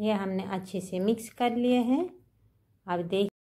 ये हमने अच्छे से मिक्स कर लिए हैं अब देख